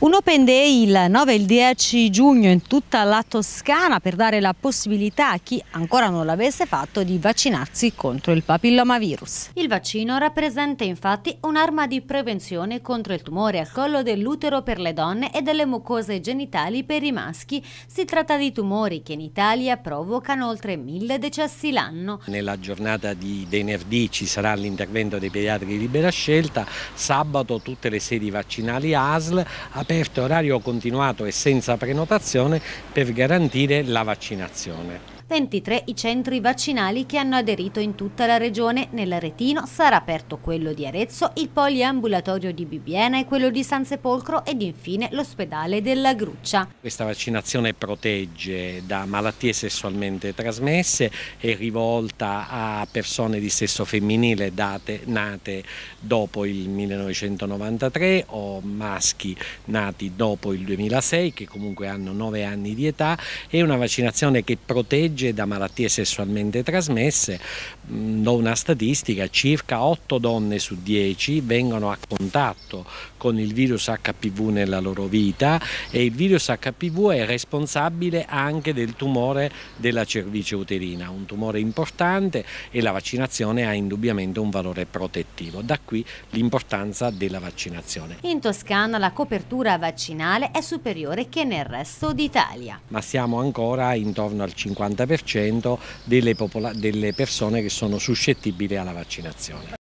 Un Open Day il 9 e il 10 giugno in tutta la Toscana per dare la possibilità a chi ancora non l'avesse fatto di vaccinarsi contro il papillomavirus. Il vaccino rappresenta infatti un'arma di prevenzione contro il tumore al collo dell'utero per le donne e delle mucose genitali per i maschi. Si tratta di tumori che in Italia provocano oltre mille decessi l'anno. Nella giornata di venerdì ci sarà l'intervento dei pediatri di libera scelta, sabato tutte le sedi vaccinali ASL aperto, orario continuato e senza prenotazione per garantire la vaccinazione. 23 i centri vaccinali che hanno aderito in tutta la regione. Nell'Aretino sarà aperto quello di Arezzo, il poliambulatorio di Bibiena e quello di San Sepolcro ed infine l'ospedale della Gruccia. Questa vaccinazione protegge da malattie sessualmente trasmesse, è rivolta a persone di sesso femminile date, nate dopo il 1993 o maschi nati dopo il 2006 che comunque hanno 9 anni di età. È una vaccinazione che protegge patologie da malattie sessualmente trasmesse. Mm, do una statistica, circa 8 donne su 10 vengono a contatto con il virus HPV nella loro vita e il virus HPV è responsabile anche del tumore della cervice uterina, un tumore importante e la vaccinazione ha indubbiamente un valore protettivo, da qui l'importanza della vaccinazione. In Toscana la copertura vaccinale è superiore che nel resto d'Italia. Ma siamo ancora intorno al 50% delle, delle persone che sono suscettibili alla vaccinazione.